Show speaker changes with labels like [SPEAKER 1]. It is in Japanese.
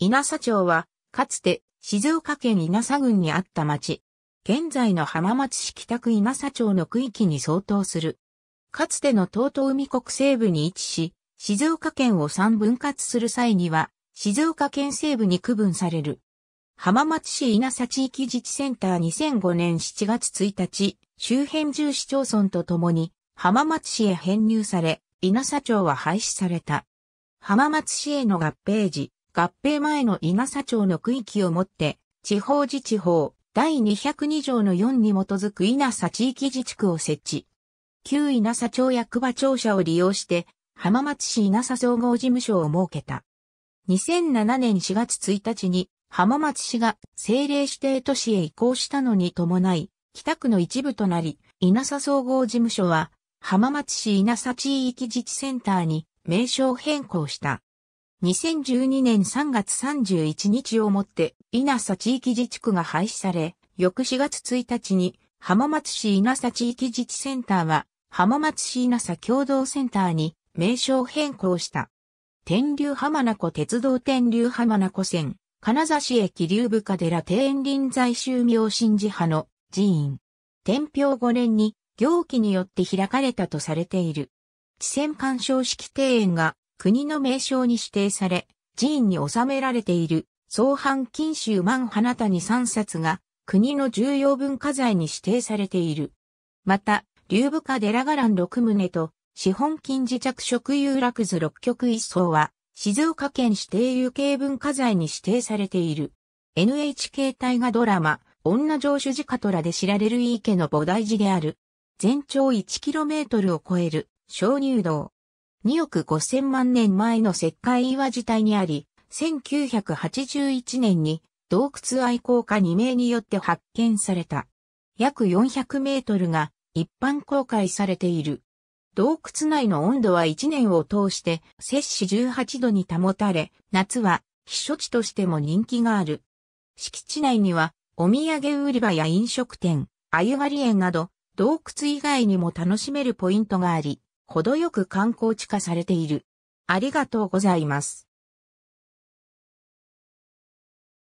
[SPEAKER 1] 稲佐町は、かつて静岡県稲佐郡にあった町。現在の浜松市北区稲佐町の区域に相当する。かつての東東海国西部に位置し、静岡県を三分割する際には、静岡県西部に区分される。浜松市稲佐地域自治センター2005年7月1日、周辺住市町村とともに、浜松市へ編入され、稲佐町は廃止された。浜松市への合併時、合併前の稲佐町の区域をもって、地方自治法第202条の4に基づく稲佐地域自治区を設置。旧稲佐町役場庁舎を利用して、浜松市稲佐総合事務所を設けた。2007年4月1日に浜松市が政令指定都市へ移行したのに伴い、北区の一部となり、稲佐総合事務所は浜松市稲佐地域自治センターに名称変更した。2012年3月31日をもって、稲佐地域自治区が廃止され、翌4月1日に、浜松市稲佐地域自治センターは、浜松市稲佐共同センターに名称変更した。天竜浜名湖鉄道天竜浜名湖線、金市駅竜部下寺庭園臨在宗明神寺派の寺院。天平5年に行基によって開かれたとされている。地線干渉式庭園が国の名称に指定され、寺院に収められている、総藩金州万花谷3冊が、国の重要文化財に指定されている。また、流部下ガラン六棟と、資本金自着食有楽図六曲一層は、静岡県指定有形文化財に指定されている。NHK 大河ドラマ、女城主寺カトラで知られる井家の菩提寺である。全長 1km を超える、鍾乳洞。2億5000万年前の石灰岩自体にあり、1981年に洞窟愛好家2名によって発見された。約400メートルが一般公開されている。洞窟内の温度は1年を通して摂氏18度に保たれ、夏は避暑地としても人気がある。敷地内にはお土産売り場や飲食店、あゆ狩り園など洞窟以外にも楽しめるポイントがあり、程よく観光地化されている。ありがとうございます。